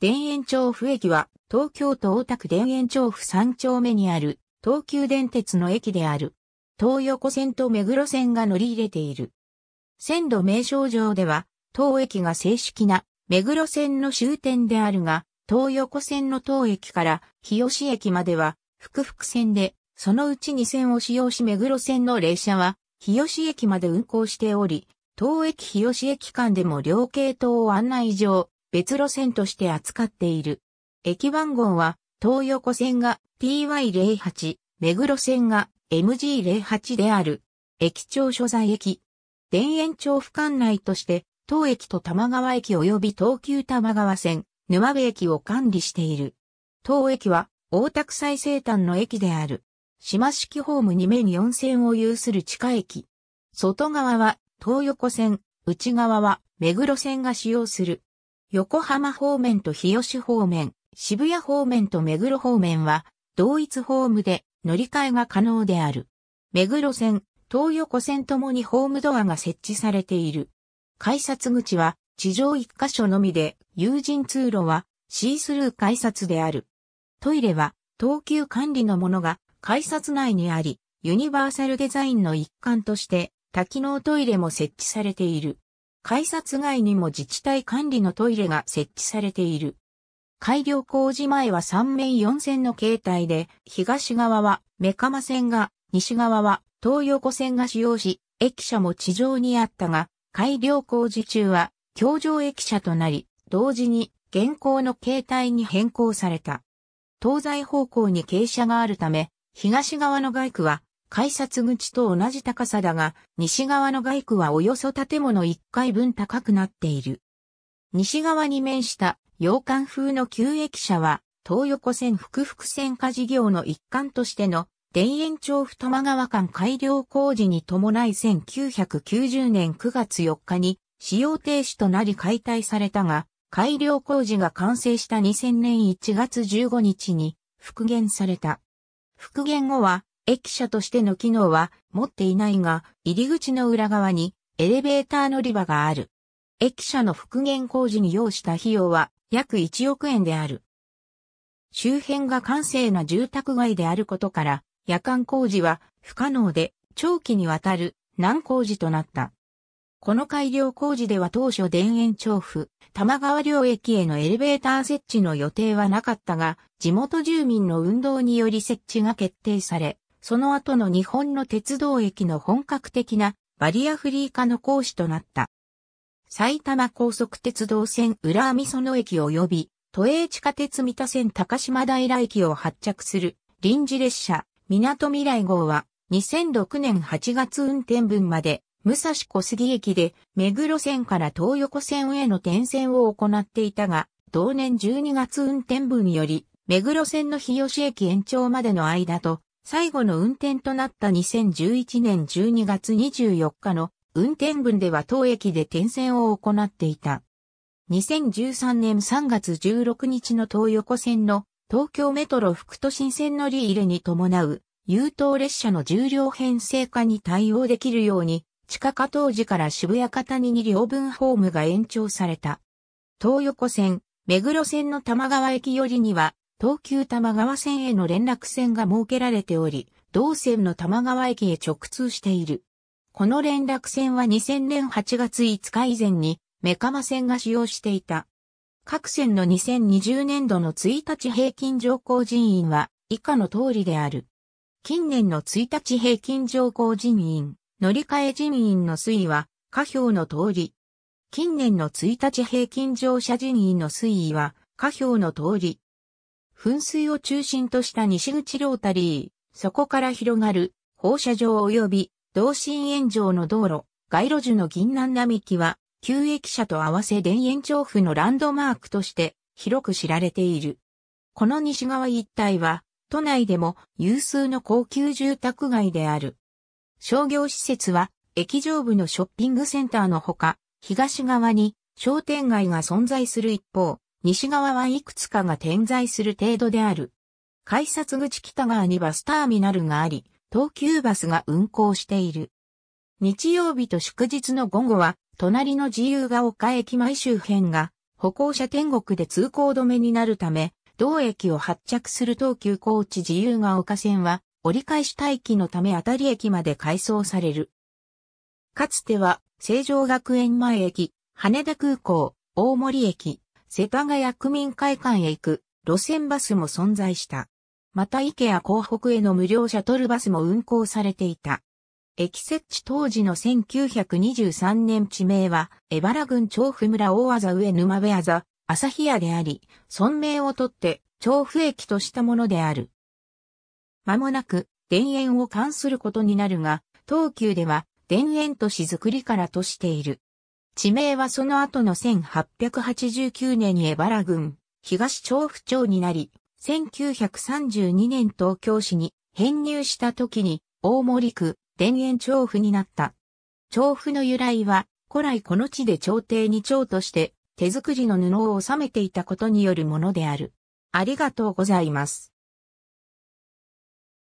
田園調布駅は東京都大田区田園調布3丁目にある東急電鉄の駅である。東横線と目黒線が乗り入れている。線路名称上では、当駅が正式な目黒線の終点であるが、東横線の当駅から日吉駅までは、複々線で、そのうち2線を使用し目黒線の列車は、日吉駅まで運行しており、当駅日吉駅間でも両系統案内上、別路線として扱っている。駅番号は、東横線が TY08、目黒線が MG08 である。駅長所在駅。田園調布管内として、当駅と玉川駅及び東急玉川線、沼部駅を管理している。当駅は、大田区最西端の駅である。島式ホーム2面4線を有する地下駅。外側は東横線、内側は目黒線が使用する。横浜方面と日吉方面、渋谷方面と目黒方面は、同一ホームで乗り換えが可能である。目黒線、東横線ともにホームドアが設置されている。改札口は地上1箇所のみで、有人通路はシースルー改札である。トイレは等級管理のものが改札内にあり、ユニバーサルデザインの一環として多機能トイレも設置されている。改札外にも自治体管理のトイレが設置されている。改良工事前は3面4線の形態で、東側は目マ線が、西側は東横線が使用し、駅舎も地上にあったが、改良工事中は、橋上駅舎となり、同時に現行の形態に変更された。東西方向に傾斜があるため、東側の外区は改札口と同じ高さだが、西側の外区はおよそ建物1階分高くなっている。西側に面した洋館風の旧駅舎は、東横線福々線化事業の一環としての田園町太間川間改良工事に伴い1990年9月4日に使用停止となり解体されたが、改良工事が完成した2000年1月15日に復元された。復元後は駅舎としての機能は持っていないが、入り口の裏側にエレベーター乗り場がある。駅舎の復元工事に要した費用は約1億円である。周辺が閑静な住宅街であることから、夜間工事は不可能で長期にわたる難工事となった。この改良工事では当初田園調布、玉川両駅へのエレベーター設置の予定はなかったが、地元住民の運動により設置が決定され、その後の日本の鉄道駅の本格的なバリアフリー化の講師となった。埼玉高速鉄道線浦網園駅及び都営地下鉄三田線高島平駅を発着する臨時列車港未来号は2006年8月運転分まで武蔵小杉駅で目黒線から東横線への転線を行っていたが同年12月運転分より目黒線の日吉駅延長までの間と最後の運転となった2011年12月24日の運転分では当駅で点線を行っていた。2013年3月16日の東横線の東京メトロ副都心線乗り入れに伴う優等列車の重量編成化に対応できるように、地下化当時から渋谷方に2両分ホームが延長された。東横線、目黒線の玉川駅よりには、東急多摩川線への連絡線が設けられており、同線の多摩川駅へ直通している。この連絡線は2000年8月5日以前に、メカマ線が使用していた。各線の2020年度の1日平均乗降人員は以下の通りである。近年の1日平均乗降人員、乗り換え人員の推移は下表の通り。近年の1日平均乗車人員の推移は下表の通り。噴水を中心とした西口ロータリー、そこから広がる放射状及び同心円状の道路、街路樹の銀南並木は、旧駅舎と合わせ田園調布のランドマークとして広く知られている。この西側一帯は、都内でも有数の高級住宅街である。商業施設は、駅上部のショッピングセンターのほか、東側に商店街が存在する一方、西側はいくつかが点在する程度である。改札口北側にバスターミナルがあり、東急バスが運行している。日曜日と祝日の午後は、隣の自由が丘駅前周辺が、歩行者天国で通行止めになるため、同駅を発着する東急高知自由が丘線は、折り返し待機のためあたり駅まで改装される。かつては、成城学園前駅、羽田空港、大森駅、世田谷区民会館へ行く路線バスも存在した。また池や港北への無料シャトルバスも運行されていた。駅設置当時の1923年地名は、江原郡調布村大技上沼部技、旭屋であり、村名をとって、調布駅としたものである。間もなく、田園を関することになるが、東急では、田園都市づくりからとしている。地名はその後の1889年に茨原郡、東調布町になり、1932年東京市に編入した時に大森区田園調布になった。調布の由来は古来この地で朝廷に長として手作りの布を収めていたことによるものである。ありがとうございます。